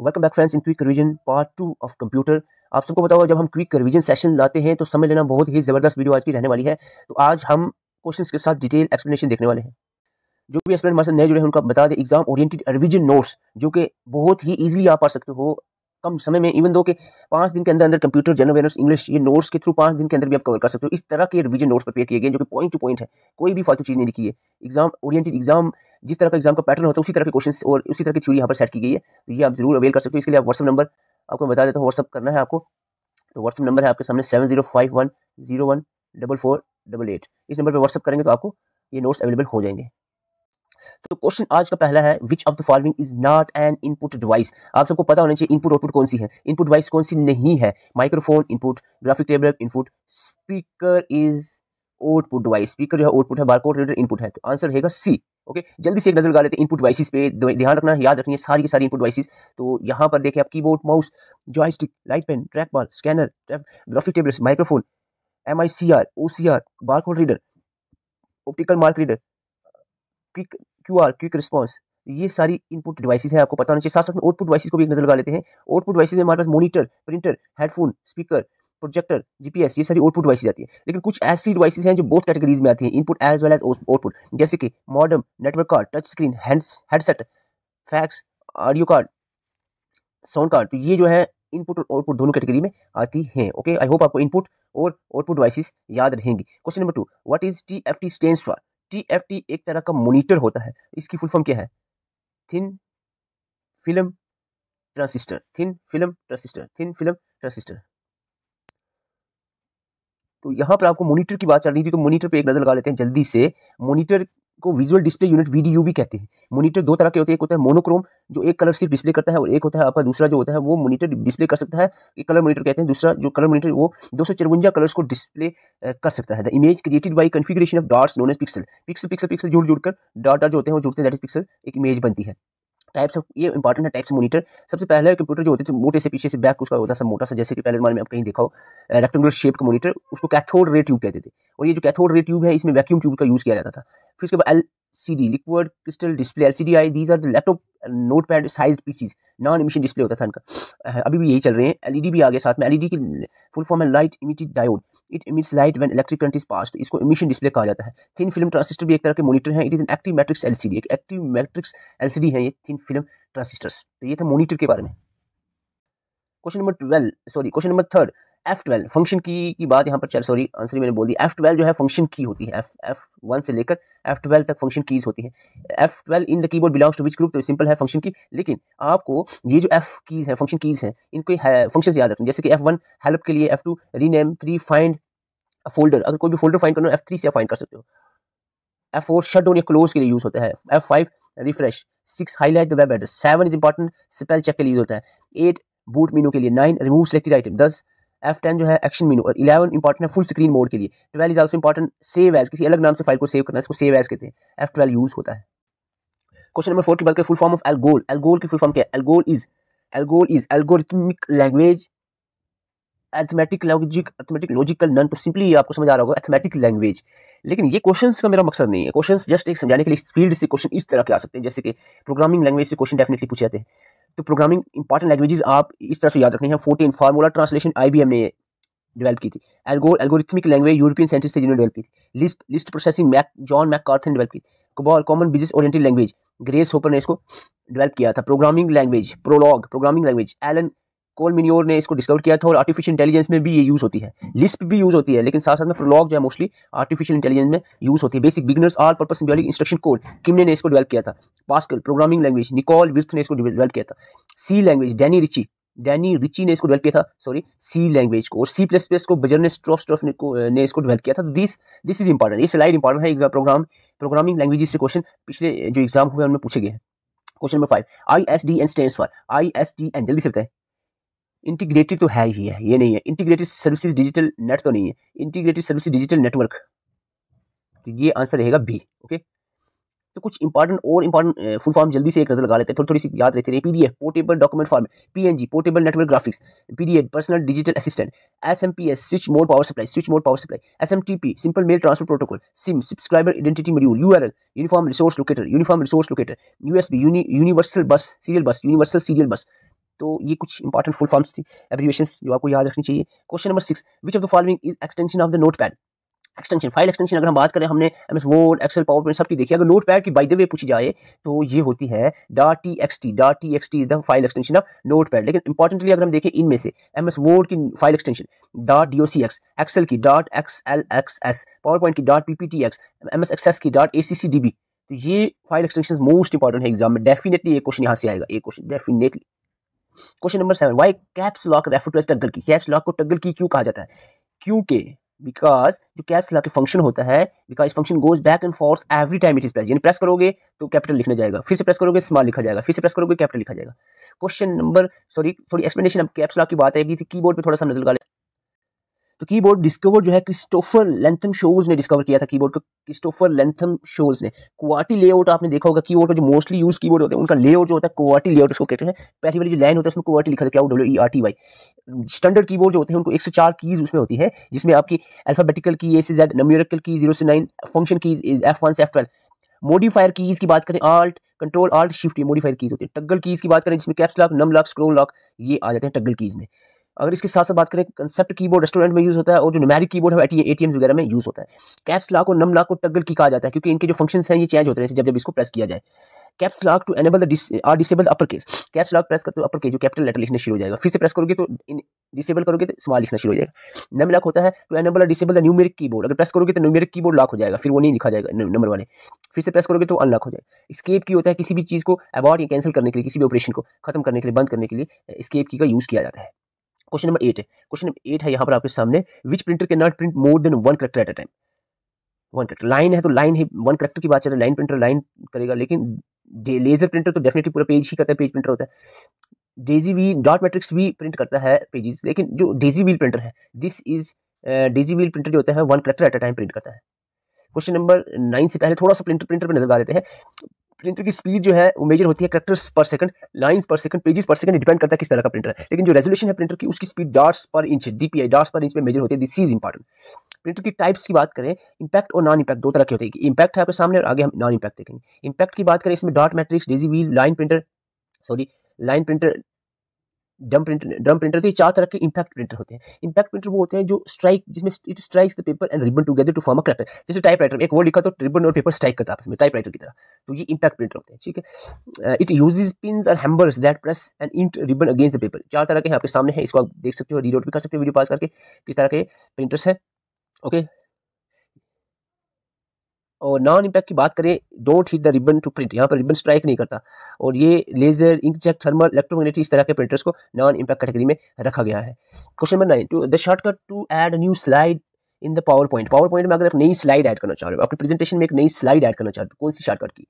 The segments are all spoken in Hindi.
welcome back friends in quick revision part two of computer आप सबको बताओ जब हम क्विक रिविजन सेशन लाते हैं तो समय लेना बहुत ही ज़बरदस्त वीडियो आज की रहने वाली है तो आज हम क्वेश्चंस के साथ डिटेल एक्सप्लेनेशन देखने वाले हैं जो भी एक्सप्लेन हमारे साथ नए जुड़े हैं उनका बता दें एग्जाम ओरिएंटेड रिविजन नोट्स जो कि बहुत ही ईजिली आप पढ़ सकते हो कम समय में इवन दो के पाँच दिन के अंदर अंदर कंप्यूटर जनरल अवेयरनेस इंग्लिश ये नोट्स के थ्रू पाँच दिन के अंदर भी आप कवर कर सकते हो इस तरह के रिवीजन नोट्स प्रिपेयर किए गए जो कि पॉइंट टू पॉइंट है कोई भी फालतू चीज़ नहीं लिखी है एग्जाम ओरिएंटेड एग्जाम जिस तरह का एग्जाम का पैटर्न होता है उसी तरह के क्वेश्चन और उसी तरह की थ्योरी यहाँ पर सेट की गई है तो ये आप जरूर अवेल कर सकते हो इसके लिए आप व्हाट्सअप नंबर आपको बता देता हूँ व्हाट्सअप करना है आपको तो व्हाट्सअप नंबर है आपके सामने seven zero five one zero one double four double eight इस नंबर पर व्हाट्सअप करेंगे तो आपको ये नोट्स अवेलेबल हो जाएंगे तो क्वेश्चन आज का पहला है which of the following is not an input device आप सबको पता होना चाहिए इनपुट आउटपुट कौन सी है इनपुट डिवाइस कौन सी नहीं है microphone input graphic table input speaker is output device speaker जो है आउटपुट है बारकोड रीडर इनपुट है तो आंसर रहेगा सी ओके जल्दी से एक नजर गा लेते हैं इनपुट डिवाइसिस पे ध्यान रखना याद रखनी है सारी की सारी इनपुट डिवाइसिस तो यहाँ पर देखें आप keyboard mouse joystick light pen track ball scanner graphic table microphone M I C R O C R barcode reader optical mark reader quick Q R quick response ये सारी इनपुट डिवाइसेस हैं आपको पता होना चाहिए साथ साथ में आउटपुट डिवाइसेस को भी एक नजर लगा लेते हैं आउटपुट डिवाइसेस में हमारे पास monitor printer headphone speaker projector GPS ये सारी आउटपुट डिवाइसेस आती है लेकिन कुछ ऐसी डिवाइसेस हैं जो बोथ कैटेगरीज में आती हैं input as well as output जैसे कि modem network card touch screen headset fax audio card sound card तो ये जो है इनपुट और आउटपुट दोनों कैटेगरी में आती हैं ओके आई होप आपको इनपुट और आउटपुट डिवाइसेस याद रहेंगी question number two what is T F T for T एक तरह का मोनीटर होता है इसकी फुल फॉर्म क्या है thin film transistor thin film transistor thin film transistor तो यहाँ पर आपको मोनिटर की बात चल रही थी तो मोनिटर पे एक नज़र लगा लेते हैं जल्दी से मोनिटर को विजुअल डिस्प्ले यूनिट वीडीयू भी कहते हैं मोनीटर दो तरह के होते हैं एक होता है मोनोक्रोम जो एक कलर सिर्फ डिस्प्ले करता है और एक होता है आपका दूसरा जो होता है वो मोनीटर डिस्प्ले कर सकता है एक कलर मोनीटर कहते हैं दूसरा जो कलर मोनीटर वो दो कलर्स को डिस्प्ले कर सकता है the image created by configuration of dots known as pixel pixel pixel pixel जुड़ जुड़कर डॉट डॉट जो होते हैं वो जुड़ते हैं दैट इज पिक्सल एक इमेज बनती है टाइप्स ऑफ ये इंपॉर्टेंट है टाइप्स ऑफ मोनीटर सबसे पहले कंप्यूटर जो होते थे मोटे से पीछे से बैक उसका होता था मोटा सा जैसे कि पहले जमाने में आप कहीं देखा हो रेक्टेंगुलर शेप का मोनीटर उसको कैथोड रे ट्यूब कहते थे और ये जो कैथोड रे ट्यूब है इसमें वैक्यूम ट्यूब का यूज़ किया जाता था फिर उसके बाद L C D liquid crystal display L C D I these are the laptop notepad size PCs non emission display होता था इनका अभी भी यही चल रहे हैं एलईडी भी आ गया साथ में एलईडी की फुल फॉर्म है light emitted diode it emits light when electric current is pass इसको इमिशन डिस्प्ले कहा जाता है थिन फिल्म ट्रांसिस्टर भी एक तरह के मोनीटर है it is an active matrix L एक एक्टिव मैट्रिक्स एल है ये थिन फिल्म ट्रांसिस्टर्स तो ये था मोनीटर के बारे में question number twelve sorry question number third F twelve function key की बात यहाँ पर चल सॉरी आंसर मैंने बोल दी एफ ट्वेल्व जो है फंक्शन की होती है एफ एफ वन से लेकर एफ ट्वेल्व तक फंक्शन कीज होती तो है F twelve in the keyboard belongs to which group तो सिंपल है फंक्शन की लेकिन आपको ये जो एफ कीज है फंक्शन कीज हैं इनको फंक्शन याद रखें जैसे कि एफ वन हेल्प के लिए F two rename three find folder अगर कोई भी फोल्डर फाइंड करना हो एफ थ्री से फाइंड कर सकते हो एफ फोर शट डाउन या क्लोज के लिए यूज होता है F five refresh six highlight the web address seven is important spell check के लिए यूज होता है एट बूट मीनू के लिए नाइन रिमूव सेलेक्टेड आइटम दस एफ टेन जो है एक्शन मीनू और इलेवन इंपॉर्टेंट है फुल स्क्रीन मोड के लिए twelve is also important save as किसी अलग नाम से फाइल को सेव करना है इसको सेव एज कहते हैं एफ ट्वेल्व यूज होता है क्वेश्चन नंबर फोर की बात करें full form of ALGOL ALGOL की फुल फॉर्म क्या है ALGOL is ALGOL is algorithmic language arithmetic logic arithmetic logical none तो सिंपली ये आपको समझ आ रहा होगा एथमेटिक लैंग्वेज लेकिन ये क्वेश्चंस का मेरा मकसद नहीं है क्वेश्चंस जस्ट एक समझाने के लिए फील्ड से क्वेश्चन इस तरह के आ सकते हैं जैसे कि प्रोग्रामिंग लैंग्वेज से क्वेश्चन डेफिनेटली पूछे जाते हैं तो प्रोग्रामिंग इंपॉर्टेंट लैंग्वेजेस आप इस तरह से याद रखनी है फोर्टीन फार्मूला ट्रांसलेशन आई ने डेवलप की थी algo algorithmic language European scientist थे जिन्होंने डेवलप की थी list list processing Mac John Mac ने डेवलप की common business oriented language Grace Hopper ने इसको डेवलप किया था programming language Prolog programming language Alan Paul Minior ने इसको डिस्कवर किया था और आर्टिफिशियल इंटेलिजेंस में भी ये यूज़ होती है लिस्प भी यूज़ होती है लेकिन साथ साथ में प्रोलॉग जो है मोस्टली आर्टिफिशियल इंटेलिजेंस में यूज़ होती है BASIC beginners all purpose symbolic instruction code Kemeny ने इसको डेवलप किया था Pascal programming language Nicol Wirth ने इसको डेवलप किया था C language Danny Ritchie Danny Ritchie ने इसको डेवलप किया था सॉरी सी लैंग्वेज को और सी प्लस प्लस को बजर ने स्ट्रॉफ स्ट्रॉफ ने, ने इसको डेवलप किया था दिस दिस इज इंपॉर्टेंट ये स्लाइड इंपॉर्टेंट है एग्जाम प्रोग्राम प्रोग्रामिंग लैंग्वेज से क्वेश्चन पिछले जो एग्जाम हुए उनमें पूछे गए हैं question number five I S D N stand for I S D N जल्दी से बताए इंटीग्रेटेड तो है ही है ये नहीं है इंटीग्रेटेड सर्विसेज डिजिटल नेट तो नहीं है इंटीग्रेटेड सर्विस डिजिटल नेटवर्क तो ये आंसर रहेगा बी ओके तो कुछ इंपॉर्टेंट और इंपॉर्टेंट फुल फॉर्म जल्दी से एक नजर लगा लेते हैं थोड़ी थोड़ी सी याद रहती रही PDF portable document form PNG portable network graphics PDF personal digital assistant SMPS switch mode power supply switch mode power supply SMTP simple mail transfer protocol SIM subscriber identity module URL uniform resource locator uniform resource locator USB universal bus serial bus universal serial bus तो ये कुछ इंपॉर्टेंट फुल फॉर्म्स थी एब्रीवेशन जो आपको याद रखनी चाहिए question number six which of the following is extension of the notepad extension file extension अगर हम बात करें हमने M S Word Excel PowerPoint सबकी देखी अगर नोट पैड की बाई द वे पूछी जाए तो ये होती है dot T X T dot T X T is the file extension of notepad लेकिन इंपॉर्टेंटली अगर हम देखें इनमें से एम एस वोड की file extension dot D O C X Excel की dot x L X S PowerPoint की dot P P T X M S S की dot A C C D B तो ये फाइल एक्सटेंशन मोस्ट इंपॉर्टेंट है एग्जाम में डेफिनेटली ये क्वेश्चन यहाँ से आएगा ये question definitely question number seven why caps lock refer to as toggle key caps lock को टगल की क्यों कहा जाता है क्योंकि बिकॉज जो कैप्स लॉक फंक्शन होता है because function goes back and forth every time it is press यानी प्रेस करोगे तो कैपिटल लिखना जाएगा फिर से प्रेस करोगे स्मॉल तो लिखा जाएगा फिर से प्रेस करोगे कैपिटल तो लिखा जाएगा क्वेश्चन नंबर सॉरी थोड़ी एक्सप्लेनेशन अब कैप्स लॉक की बात आएगी कीबोर्ड तो पर थोड़ा सा नजर लगा तो कीबोर्ड डिस्कवर जो है क्रिस्टोफर लेंथम शोज ने डिस्कवर किया था कीबोर्ड को क्रिस्टोफर लेंथम शोज ने क्वाटी लेआउट आपने देखा होगा कीबोर्ड का जो मोस्टली यूज कीबोर्ड होता है उनका लेआउट जो होता है क्वार्टी लेआउट उसको कहते हैं पहली वाली जो लाइन होता है उसमें क्वार्टी लिखा था क्या R T Y standard keyboard जो होते हैं उनको एक से चार कीज उसमें होती है जिसमें आपकी अल्फाबेटिकल की ए से जेड नम्यूरिकल की जीरो से nine function keys is F one से एफ ट्वेल्व मोडीफायर कीज की बात करें alt control alt shift modifier keys होती है टगल कीज की बात करें जिसमें caps lock num lock scroll lock ये आ जाते हैं टगल कीज में अगर इसके साथ साथ बात करें कंसेप्ट कीबोर्ड रेस्टोरेंट में यूज़ होता है और जो की कीबोर्ड है एटीएम वगैरह में यूज़ होता है कैप्स लॉक और नम लॉक को टगल की कहा जाता है क्योंकि इनके जो फंक्शंस हैं ये चेंज होते हैं जब जब इसको प्रेस किया जाए caps lock to enable or disable upper case caps lock press करते हो अपर केस जो कैपिटल लेटर लिखना शुरू हो जाएगा फिर से प्रेस करोगे तो डिसेबल करोगे तो स्मॉल लिखना शुरू हो जाएगा नम लॉक होता है to enable disable the numeric keyboard अगर प्रेस करोगे तो न्यूमेरिक कीबोर्ड लॉक हो जाएगा फिर वो नहीं लिखा जाएगा नंबर वाले फिर से प्रेस करोगे तो अनलॉक हो जाएगा स्केप की होता है किसी भी चीज़ को अवॉर्ड या कैंसिल करने के लिए किसी भी ऑपरेशन को खत्म करने के लिए बंद करने के लिए स्केप की का यूज़ किया जाता है क्वेश्चन नंबर एट है क्वेश्चन नंबर एट है यहाँ पर आपके सामने which printer can not print more than one character at a time one character line है तो लाइन है वन करेक्टर की बात चल रही है लाइन प्रिंटर लाइन करेगा लेकिन लेजर प्रिंटर तो डेफिनेटली पूरा पेज ही करता है पेज प्रिंटर होता है डेजी वी डॉट मैट्रिक्स भी प्रिंट करता है पेजेस लेकिन जो डेजी व्हील प्रिंटर है this is daisy wheel printer जो होता है one character at a time print करता है क्वेश्चन नंबर नाइन से पहले थोड़ा सा प्रिंटर प्रिंटर पर नजर आ लेते हैं प्रिंटर की स्पीड जो है वो मेजर होती है characters per second lines per second pages per second depend करता है किस तरह का प्रिंटर है लेकिन जो रेजोल्यूशन है प्रिंटर की उसकी speed dots per inch DPI dots per inch में मेजर होती है दिस इज इंपॉर्टेंट प्रिंटर की टाइप्स की बात करें इंपैक्ट और नॉन इंपैक्ट दो तरह की होती है इंपैक्ट है आपके सामने और आगे हम नॉन इंपैक्ट देखेंगे इंपैक्ट की बात करें इसमें dot matrix daisy wheel line printer sorry line printer drum printer drum printer तो ये चार तरह के इम्पैक्ट प्रिंटर होते हैं इम्पैक्ट प्रिंटर वो होते हैं जो स्ट्राइक जिसमें it strikes the paper and ribbon together to form a क्रैपर जैसे टाइप राइटर एक वर्ड लिखा तो रिबन और पेपर स्ट्राइक करता है इसमें टाइप राइटर की तरह तो ये इंपैक्ट प्रिंटर होते हैं ठीक है इट यूज पिन और hammers that press and ink ribbon against the paper चार तरह के आपके सामने है इसको आप देख सकते हो रीड आउट भी कर सकते हो वीडियो पास करके किस तरह के प्रिंटर्स है ओके और नॉन इम्पैक्ट की बात करें don't hit the ribbon to print यहाँ पर रिबन स्ट्राइक नहीं करता और ये लेजर इंकजेट थर्मल इलेक्ट्रोमैग्नेटिक इस तरह के प्रिंटर्स को नॉन इम्पैक्ट कैटेगरी में रखा गया है question number nine to the shortcut to add new slide in the PowerPoint PowerPoint में अगर आप नई स्लाइड ऐड करना चाह रहे हो अपने प्रेजेंटेशन में एक नई स्लाइड ऐड करना चाह रहे हो कौन सी शॉर्टकट की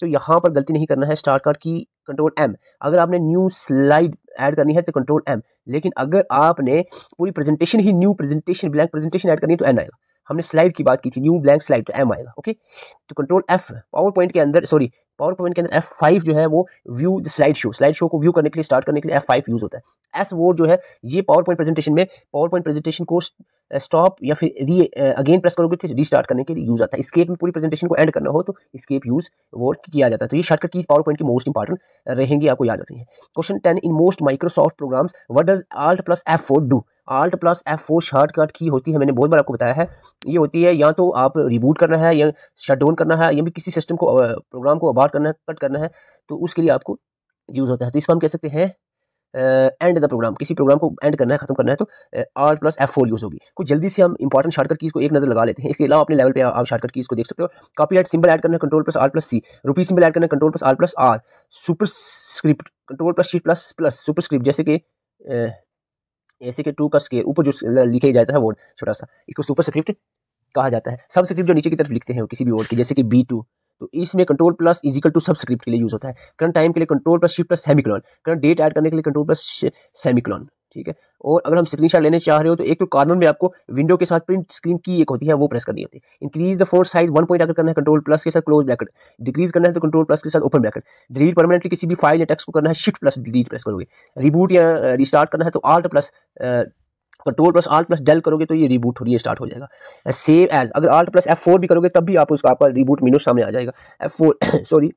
तो यहाँ पर गलती नहीं करना है शॉर्टकट की कंट्रोल एम अगर आपने न्यू स्लाइड ऐड करनी है तो कंट्रोल एम लेकिन अगर आपने पूरी प्रेजेंटेशन ही new presentation blank presentation add करनी है तो एन आएगा हमने स्लाइड की बात की थी न्यू ब्लैंक स्लाइड तो एम आएगा ओके तो कंट्रोल एफ पावर पॉइंट के अंदर सॉरी पावर पॉइंट के अंदर एफ फाइव जो है वो view slide show slide show को व्यू करने के लिए स्टार्ट करने के लिए एफ फाइव यूज़ होता है एस वो जो है ये पावर पॉइंट प्रेजेंटेशन में पावर पॉइंट प्रेजेंटेशन को स्टॉप uh, या फिर री अगेन प्रेस करोगे तो रीस्टार्ट करने के लिए यूज़ आता है स्केप में पूरी प्रेजेंटेशन को एंड करना हो तो स्केप यूज़ वो किया जाता है तो ये शॉर्टकट की पावर पॉइंट की मोस्ट इंपॉर्टेंट रहेंगी आपको याद रखनी है question ten in most Microsoft programs what does alt plus F four do alt plus F four shortcut की होती है मैंने बहुत बार आपको बताया है ये होती है या तो आप रिबूट करना है या शट डाउन करना है या भी किसी सिस्टम को प्रोग्राम uh, को अबार पार्ट करना है कट करना है तो उसके लिए आपको यूज़ होता है तो इसको हम कह सकते हैं एंड द प्रोग्राम किसी प्रोग्राम को एंड करना है खत्म करना है तो R plus F four use होगी कुछ जल्दी से हम इंपॉर्टेंट शॉर्टकट कीज़ को एक नज़र लगा लेते हैं इसके अलावा अपने लेवल पे आप शॉर्टकट कीज़ को देख सकते हो कॉपी एड सिंबल ऐड करना है control plus R plus C rupee symbol add करना है control plus R plus R superscript control plus C plus plus superscript जैसे कि ऐसे के टू कस के ऊपर जो लिखे जाता है वर्ड छोटा सा इसको सुपर स्क्रिप्ट कहा जाता है सब स्क्रिप्ट जो नीचे की तरफ लिखते हैं किसी भी वर्ड की जैसे कि बी टू तो इसमें control plus equal to subscript के लिए यूज होता है करंट टाइम के लिए control plus shift plus semicolon current date add करने के लिए कंट्रोल प्लस सेमिकलॉन ठीक है और अगर हम स्क्रीन लेने चाह रहे हो तो एक तो कार्बन में आपको विंडो के साथ प्रिंट स्क्रीन की एक होती है वो प्रेस करनी होती है इंक्रीज द फोर साइज वन पॉइंट अगर करना है कंट्रोल प्लस के साथ क्लोज ब्रैकेट डिक्रीज करना है तो कंट्रोल प्लस के साथ ओपन ब्रैकेट डिलीट परमानेंटली किसी भी फाइल या टेक्स को करना है शिफ्ट प्लस डिलीट प्रेस करोगे रिबूट या रिस्टार्ट करना है तो alt plus control plus alt plus del करोगे तो ये रिबूट हो स्टार्ट हो जाएगा सेव एज अगर आल्ट प्लस एफ फोर भी करोगे तब भी आप उसका आपका रिबूट मीनू सामने आ जाएगा एफ फोर सॉरी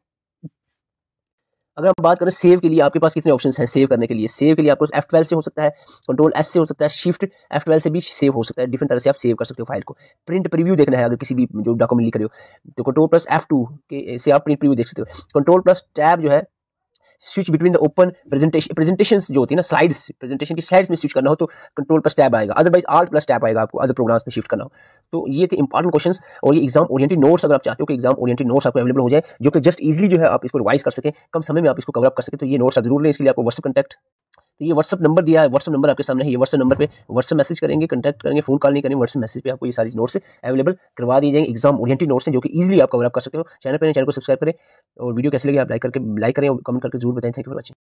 अगर हम बात करें सेव के लिए आपके पास कितने ऑप्शंस हैं सेव करने के लिए सेव के लिए आपको एफ ट्वेल्व से हो सकता है कंट्रोल एस से हो सकता है शिफ्ट एफ ट्वेल्व से भी सेव हो सकता है डिफरेंट तरह से आप सेव कर सकते हो फाइल को प्रिंट प्रीव्यू देखना है अगर किसी भी जो डॉक्यूमेंट लिख रहे हो तो कंट्रोल प्लस एफ टू से आप प्रिंट प्रीव्यू देख सकते हो कंट्रोल प्लस टैब जो है switch between the open presentation presentation जो होती है ना स्लाइड्स प्रेजेंटेशन की स्लाइड्स में स्विच करना हो तो कंट्रोल प्लस टैप आएगा अदरवाइज आल प्लस टैप आएगा आपको अदर प्रोग्राम्स में शिफ्ट करना हो तो ये थे इंपॉर्टेंट क्वेश्चन और ये एग्जाम ओरिएंटेड नोट्स अगर आप चाहते हो कि एग्जाम ओरिएंटेड नोट्स आपको अवेलेबल हो जाए जो कि जस्ट इजिली जो है आप इसको रिवाइज कर सके कम समय में आप इसको अप कर सके तो ये नोट्स जरूर लें इसके लिए आपको व्हाट्सअप कॉन्टैक्ट तो ये व्हाट्सअप नंबर दिया है व्हाट्सअप नंबर आपके सामने है ये व्हाट्सअप नंबर पे व्हाट्सअप मैसेज करेंगे कॉन्टैक्ट करेंगे फोन कॉल नहीं करेंगे व्हाट्सअप मैसेज पे आपको ये सारी नोट्स अवेलेबल करवा दी जाएंगे एग्जाम ओरिएंटेड नोट्स हैं जो कि इजिली आप कवर अप कर सकते हो चैनल पर चैनल को सब्सक्राइब करें और वीडियो कैसे लगे आप लाइक करके लाइक करें और कमेंट करके जरूर बताएं थैंक यू फॉर वॉचिंग